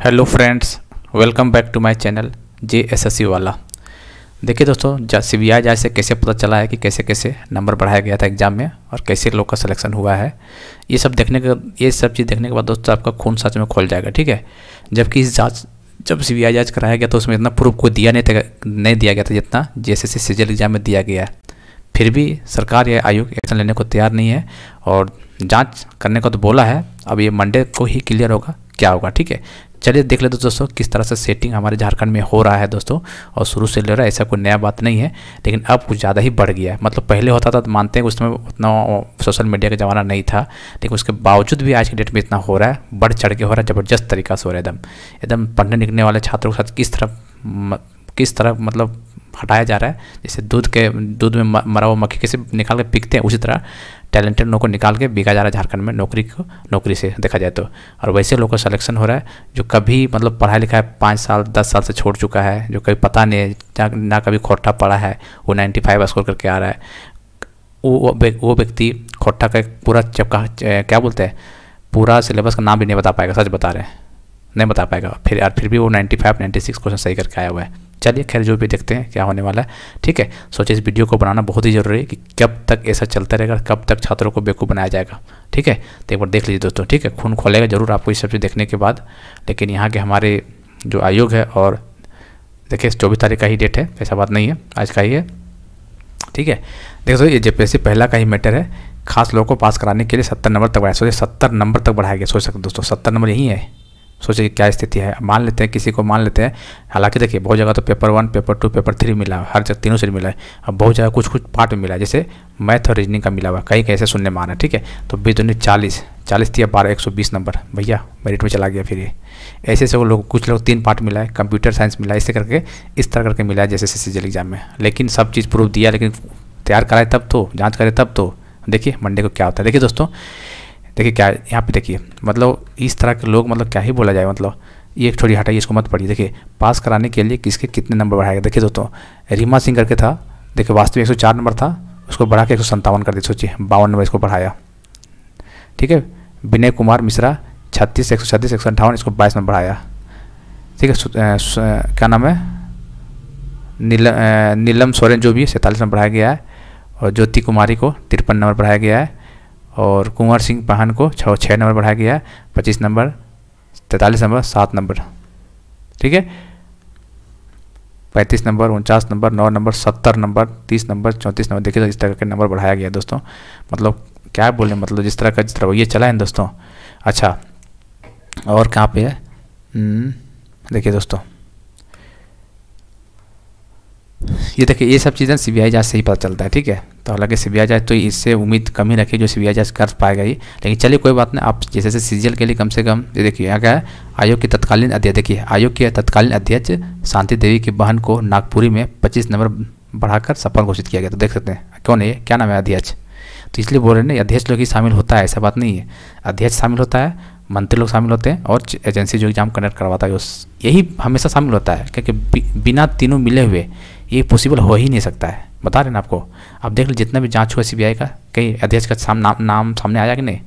hello friends welcome back to my channel J S S C वाला देखिए दोस्तों C B I जाँच से कैसे पता चला है कि कैसे कैसे नंबर बढ़ाया गया था एग्ज़ाम में और कैसे लोग का सिलेक्शन हुआ है ये सब देखने के ये सब चीज़ देखने के बाद दोस्तों आपका खून सच में खोल जाएगा ठीक है जबकि इस जाँच जब सी बी आई जाँच कराया गया तो उसमें इतना प्रूफ कोई दिया नहीं था नहीं दिया गया था जितना J S S C exam में दिया गया है फिर भी सरकार या आयोग एक्शन लेने को तैयार नहीं है और जांच करने को तो बोला है अब ये मंडे को ही क्लियर होगा क्या होगा ठीक है चलिए देख लेते दोस्तों किस तरह से सेटिंग हमारे झारखंड में हो रहा है दोस्तों और शुरू से ले रहा है ऐसा कोई नया बात नहीं है लेकिन अब कुछ ज़्यादा ही बढ़ गया है मतलब पहले होता था तो मानते हैं उस समय उतना सोशल मीडिया का ज़माना नहीं था लेकिन उसके बावजूद भी आज के डेट में इतना हो रहा है बढ़ चढ़ के हो रहा है ज़बरदस्त तरीका से हो रहा है एकदम एकदम पढ़ने लिखने वाले छात्रों के साथ किस तरह किस तरह मतलब हटाया जा रहा है जैसे दूध के दूध में मरा हुआ मक्खी कैसे निकाल के पीकते हैं उसी तरह टैलेंटेड लोगों को निकाल के बिका जा रहा है झारखंड में नौकरी को नौकरी से देखा जाए तो और वैसे लोगों का सिलेक्शन हो रहा है जो कभी मतलब पढ़ा लिखा है पाँच साल दस साल से छोड़ चुका है जो कभी पता नहीं ना, ना कभी खोटा पड़ा है वो नाइन्टी फाइव स्कोर करके आ रहा है वो वो व्यक्ति खोटा का पूरा चपका क्या बोलते हैं पूरा सिलेबस का नाम भी नहीं बता पाएगा सच बता रहे हैं नहीं बता पाएगा फिर यार फिर भी वो 95 96 क्वेश्चन सही करके आया हुआ है चलिए खैर जो भी देखते हैं क्या होने वाला है ठीक है सोचिए इस वीडियो को बनाना बहुत ही ज़रूरी है कि कब तक ऐसा चलता रहेगा कब तक छात्रों को बेवकूफ़ बनाया जाएगा ठीक है तो एक बार देख लीजिए दोस्तों ठीक है खून खोलेगा जरूर आपको इस सब चीज़ देखने के बाद लेकिन यहाँ के हमारे जो आयोग है और देखिए चौबीस तारीख का ही डेट है ऐसा बात नहीं है आज का ही है ठीक है देखो सर ये जेपीएससी पहला का ही मैटर है खास लोगों को पास कराने के लिए सत्तर नंबर तक बढ़ाया सोचिए सत्तर नंबर तक बढ़ाया गया सोच सकते दोस्तों सत्तर नंबर यही है कि क्या स्थिति है मान लेते हैं किसी को मान लेते हैं हालांकि देखिए बहुत जगह तो paper one paper two paper three मिला हर जगह तीनों से मिला है अब बहुत जगह कुछ कुछ पार्ट में मिला है जैसे मैथ और रीजनिंग का मिला हुआ कहीं कहीं से सुनने में आना ठीक है तो बीस दुनिया चालीस चालीस थी बारह एक सौ बीस नंबर भैया मेरिट में चला गया फिर ये ऐसे ऐसे वो लोग कुछ लोग तीन पार्ट मिला है कंप्यूटर साइंस मिला है ऐसे करके इस तरह करके मिला है जैसे सी सी एग्जाम में लेकिन सब चीज़ प्रूफ दिया लेकिन तैयार कराए तब तो जाँच करे तब तो देखिए मंडे को क्या होता है देखिए दोस्तों देखिए क्या यहाँ पे देखिए मतलब इस तरह के लोग मतलब क्या ही बोला जाए मतलब ये एक छोड़ी हटाइए इसको मत पढ़िए देखिए पास कराने के लिए किसके कितने नंबर बढ़ाएगा देखिए दोस्तों रीमा सिंह करके था देखिए वास्तविक एक नंबर था उसको बढ़ा के एक कर दिया सोचिए बावन नंबर इसको बढ़ाया ठीक है विनय कुमार मिश्रा छत्तीस एक सौ छत्तीस एक सौ इसको बाईस नंबर बढ़ाया ठीक है क्या नाम है नीलम नीलम सोरेन जो भी है सैंतालीस नंबर बढ़ाया गया है और ज्योति कुमारी को तिरपन नंबर बढ़ाया गया है और कुंवर सिंह पहन को छः छः नंबर बढ़ाया गया पच्चीस नंबर तैंतालीस नंबर सात नंबर ठीक है पैंतीस नंबर उनचास नंबर नौ नंबर सत्तर नंबर तीस नंबर चौंतीस नंबर देखिए तो इस तरह के नंबर बढ़ाया गया दोस्तों मतलब क्या बोलें मतलब जिस तरह का जिस तरह ये चला है दोस्तों अच्छा और कहाँ पे है हम्म, देखिए दोस्तों ये देखिए ये सब चीज़ें सी बी आई जाँच से ही पता चलता है ठीक है तो हालांकि सी बी आई जाँच तो इससे उम्मीद कम ही रखी जो सी बी आई जाँच कर पाएगा ही लेकिन चलिए कोई बात नहीं आप जैसे जैसे सी जी एल के लिए कम से कम ये देखिए यहाँ क्या है आयोग के तत्कालीन अध्यक्ष देखिए आयोग के तत्कालीन अध्यक्ष शांति देवी की बहन को नागपुरी में पच्चीस नंबर बढ़ाकर सफल घोषित किया गया तो देख सकते हैं क्यों नहीं क्या नाम है अध्यक्ष तो इसलिए बोल रहे हैं अध्यक्ष लोग ही शामिल होता है ऐसा बात नहीं है अध्यक्ष शामिल होता है मंत्री लोग शामिल होते हैं और एजेंसी जो एग्ज़ाम कंडक्ट करवाता है यही हमेशा शामिल होता है क्योंकि बिना तीनों मिले हुए ये पॉसिबल हो ही नहीं सकता है बता रहे ना आपको आप देख लो जितना भी जांच हुआ सी का कहीं अध्यक्ष का साम, नाम नाम सामने आया कि नहीं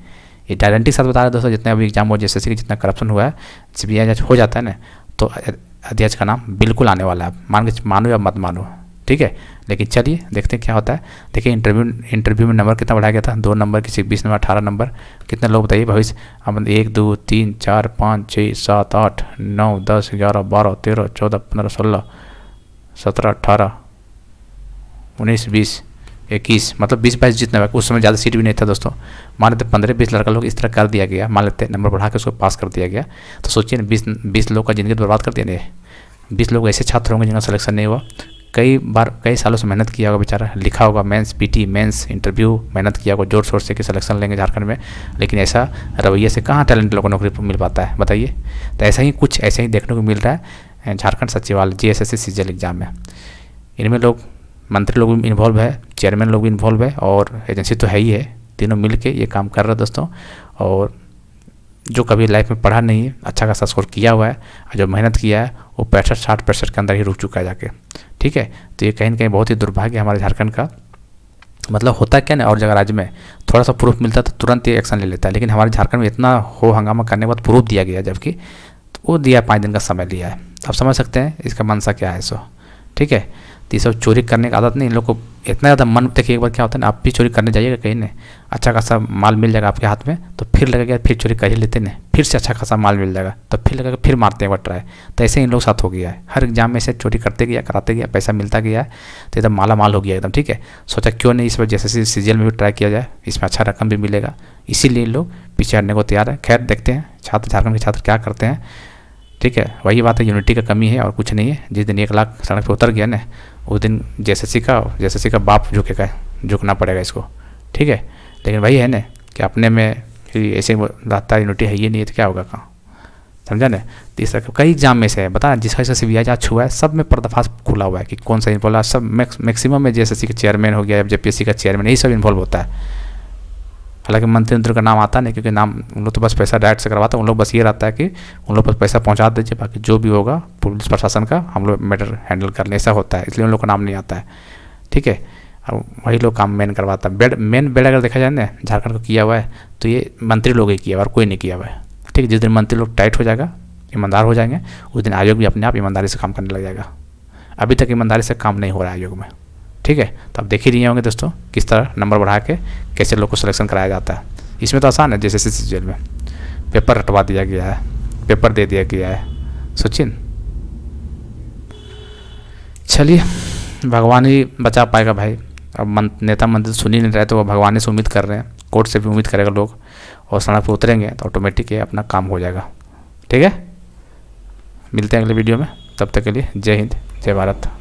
ये गारंटी के साथ बता रहे दोस्तों जितना भी एग्जाम हुआ जैसे कि जितना करप्शन हुआ है सी बी हो जाता है ना तो अध्यक्ष का नाम बिल्कुल आने वाला है मान के मानो या मत मानो ठीक है लेकिन चलिए देखते हैं क्या होता है देखिए इंटरव्यू इंटरव्यू में नंबर कितना बढ़ाया गया था दो नंबर किसी बीस नंबर अठारह नंबर कितने लोग बताइए भविष्य अब एक दो तीन चार पाँच छः सात आठ नौ दस ग्यारह बारह तेरह चौदह पंद्रह सोलह सत्रह अट्ठारह उन्नीस बीस इक्कीस मतलब बीस बाईस जितना है उस समय ज़्यादा सीट भी नहीं था दोस्तों मान लेते पंद्रह बीस लड़का लोग इस तरह कर दिया गया मान लेते नंबर बढ़ा के उसको पास कर दिया गया तो सोचिए ना बीस बीस लोग का ज़िंदगी बर्बाद कर दिया नहीं बीस लोग ऐसे छात्र होंगे जिनका सलेक्शन नहीं हुआ कई बार कई सालों से मेहनत किया होगा बेचारा लिखा होगा मेंस पीटी मेंस इंटरव्यू मेहनत किया होगा जोर शोर से कि सिलेक्शन लेंगे झारखंड में लेकिन ऐसा रवैये से कहाँ टैलेंट लोगों को नौकरी मिल पाता है बताइए तो ऐसा ही कुछ ऐसा ही देखने को मिल रहा है झारखंड सचिवालय जी एस एस एग्ज़ाम में इनमें लोग मंत्री लोग भी इन्वॉल्व है चेयरमैन लोग भी इन्वॉल्व है और एजेंसी तो है ही है तीनों मिल के ये काम कर रहे हैं दोस्तों और जो कभी लाइफ में पढ़ा नहीं है अच्छा खासा स्कोर किया हुआ है और जो मेहनत किया है वो पैंसठ साठ पैंसठ के अंदर ही रुक चुका है जाके ठीक है तो ये कहीं ना कहीं बहुत ही दुर्भाग्य है हमारे झारखंड का मतलब होता क्या ना और जगह राज्य में थोड़ा सा प्रूफ मिलता तो तुरंत ये एक्शन ले लेता है लेकिन हमारे झारखंड में इतना हो हंगामा करने के बाद प्रूफ दिया गया जबकि तो वो दिया पाँच दिन का समय लिया है आप समझ सकते हैं इसका मनसा क्या है सो ठीक है तो ये सब चोरी करने की आदत नहीं इन लोग को इतना ज़्यादा मन देखिए एक बार क्या होता है ना आप भी चोरी करने जाइएगा कहीं ने अच्छा खासा माल मिल जाएगा आपके हाथ में तो फिर लगेगा फिर चोरी कर ही लेते ना फिर से अच्छा खासा माल मिल जाएगा तो फिर लगेगा फिर मारते हैं एक बार ट्राई तो ऐसे इन लोग साथ हो गया है हर एग्जाम में ऐसे चोरी करते गया कराते गया पैसा मिलता गया है तो एकदम माला माल हो गया एकदम ठीक है सोचा क्यों नहीं इस बार जैसे सीजियल में भी ट्राई किया जाए इसमें अच्छा रकम भी मिलेगा इसीलिए इन लोग पीछे हटने को तैयार है खैर देखते हैं छात्र झारखंड के छात्र क्या करते हैं ठीक है वही बात है यूनिटी का कमी है और कुछ नहीं है जिस दिन एक लाख सड़क पर उतर गया ना उस दिन जैसे का जैसे का बाप झुकेगा झुकना पड़ेगा इसको ठीक है लेकिन वही है ना कि अपने में ऐसे दाता यूनिटी है ये नहीं है तो क्या होगा कहाँ समझा ना तो इस तरह कई एग्जाम में से है बता जिसका जिसका सी आज छुआ है सब में पर्दाफाश खुला हुआ है कि कौन सा इन्वॉल्व सब मैक्सिमम में जे का चेयरमैन हो गया एफ जे का चेयरमैन यही सब इन्वॉल्व होता है हालांकि मंत्री मंत्री का नाम आता नहीं क्योंकि नाम उन लोग तो बस पैसा डायरेक्ट से करवाते हैं उन लोग बस ये रहता है कि उन लोग बस पैसा पहुँचा दीजिए बाकी जो भी होगा पुलिस प्रशासन का हम लोग मैटर हैंडल कर लें ऐसा होता है इसलिए उन लोग का नाम नहीं आता है ठीक है और वही लोग काम मेन करवाता है बेड मेन बेड अगर देखा जाए ना झारखंड को किया हुआ है तो ये मंत्री लोग ही किया हुआ और कोई नहीं किया हुआ है ठीक है जिस दिन मंत्री लोग टाइट हो जाएगा ईमानदार हो जाएंगे उस दिन आयोग भी अपने आप ईमानदारी से काम करने लग जाएगा अभी तक ईमानदारी से काम नहीं हो रहा है आयोग में ठीक है तो आप देख ही नहीं होंगे दोस्तों किस तरह नंबर बढ़ा के कैसे लोग को सिलेक्शन कराया जाता है इसमें तो आसान है जैसे सी जेल में पेपर हटवा दिया गया है पेपर दे दिया गया है सचिन चलिए भगवान ही बचा पाएगा भाई अब मन, नेता मंत्री सुन ही नहीं रहे तो वो भगवान से उम्मीद कर रहे हैं कोर्ट से भी उम्मीद करेगा लोग और सड़क पर उतरेंगे तो ऑटोमेटिक ये अपना काम हो जाएगा ठीक है मिलते हैं अगले वीडियो में तब तक के लिए जय हिंद जय भारत